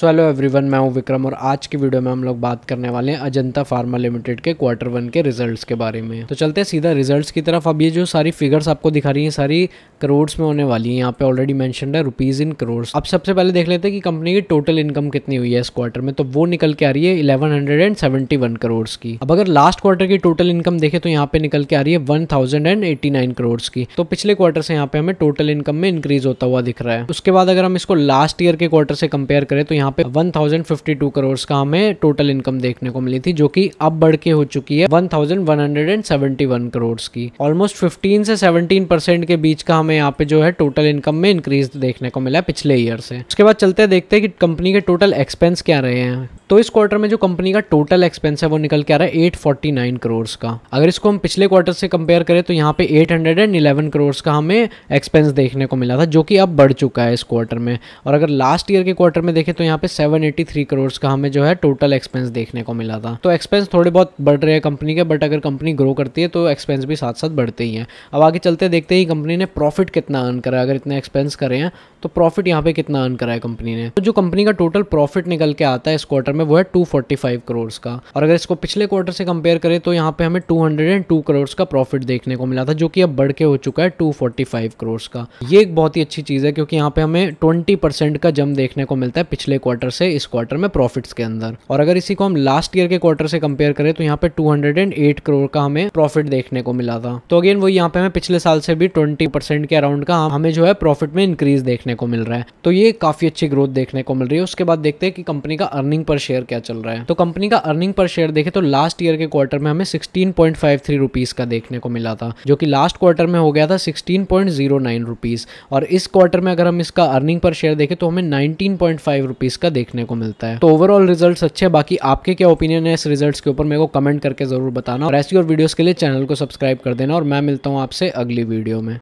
so hello everyone मैं हूं विक्रम और आज की वीडियो में हम लोग बात करने वाले हैं अजंता फार्मा लिमिटेड के क्वार्टर वन के रिजल्ट्स के बारे में तो चलते हैं सीधा रिजल्ट्स की तरफ अब ये जो सारी फिगर्स आपको दिखा रही हैं सारी करोड़ में होने वाली है यहाँ पे ऑलरेडी मैंशन है रुपीज़ इन करोड़ अब सबसे पहले देख लेते हैं कि कंपनी की टोटल इनकम कितनी हुई है इस क्वार्टर में तो वो निकल के आ रही है इलेवन करोड़ की अब अगर लास्ट क्वार्टर की टोटल इनकम देखे तो यहाँ पे निकल के आ रही है वन करोड़ की तो पिछले क्वार्टर से यहाँ पे हमें टोटल इनकम में इंक्रीज होता हुआ दिख रहा है उसके बाद अगर हम इसको लास्ट ईयर के क्वार्टर से कंपेयर करें तो यहाँ यहाँ पे 1052 करोड़ का हमें टोटल इनकम देखने को मिली थी जो कि अब बढ़ के हो चुकी है 1171 करोड़ की ऑलमोस्ट 15 से 17 परसेंट के बीच का हमें यहाँ पे जो है टोटल इनकम में इंक्रीज देखने को मिला पिछले ईयर से उसके बाद चलते देखते हैं कि कंपनी के टोटल एक्सपेंस क्या रहे हैं तो इस क्वार्टर में जो कंपनी का टोटल एक्सपेंस है वो निकल के आ रहा है 849 करोड़ का अगर इसको हम पिछले क्वार्टर से कंपेयर करें तो यहाँ पे 811 हंड्रेड करोड़ का हमें एक्सपेंस देखने को मिला था जो कि अब बढ़ चुका है इस क्वार्टर में और अगर लास्ट ईयर के क्वार्टर में देखें तो यहाँ यहाँ पे 783 करोड़ का हमें जो है टोटल एक्सपेंस देखने को मिला था तो एक्सपेंस थोड़े बहुत बढ़ रहे हैं कंपनी के बट अगर कंपनी ग्रो करती है तो एक्सपेंस भी साथ साथ बढ़ते ही हैं अब आगे चलते देखते ही कंपनी ने प्रॉफिट कितना अर्न करा है अगर इतना एक्सपेंस करे हैं तो प्रॉफिट यहाँ पे कितना अर्न करा है कंपनी ने तो जो कंपनी का टोटल प्रॉफिट निकल के आता है इस क्वार्टर में वो है 245 करोड़ का और अगर इसको पिछले क्वार्टर से कंपेयर करें तो यहाँ पे हमें टू करोड़ का प्रॉफिट देखने को मिला था जो कि अब बढ़ के हो चुका है 245 करोड़ का ये एक बहुत ही अच्छी चीज़ है क्योंकि यहाँ पे हमें 20 का जम देखने को मिलता है पिछले क्वार्टर से इस क्वार्टर में प्रॉफिट्स के अंदर और अगर इसी को हम लास्ट ईयर के क्वार्टर से कंपेयर करें तो यहाँ पे 208 करोड़ का हमें प्रॉफिट देखने को मिला था तो अगेन वो यहाँ पे हमें पिछले साल से भी 20 परसेंट के अराउंड का हमें जो है प्रॉफिट में इंक्रीज देखने को मिल रहा है तो ये काफी अच्छी ग्रोथ देखने को मिल रही है उसके बाद देखते हैं कि कंपनी का अर्निंग पर शेयर क्या चल रहा है तो कंपनी का अर्निंग पर शेयर देखे तो लास्ट ईयर के क्वार्टर में हमें sixteen point five three rupees का देखने को मिला था जो कि लास्ट क्वार्टर में हो गया था sixteen point zero nine rupees और इस क्वार्टर में अगर हम इसका अर्निंग पर शेयर देखें तो हमें nineteen point five rupees series का देखने को मिलता है तो ओवरऑल रिजल्ट अच्छे बाकी आपके क्या ओपिनियन है इस रिजल्ट के ऊपर मेरे को कमेंट करके जरूर बताना और ऐसी और वीडियोज के लिए चैनल को सब्सक्राइब कर देना और मैं मिलता हूँ आपसे अगली वीडियो में